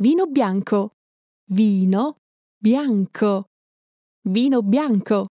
Vino bianco. Vino bianco. Vino bianco.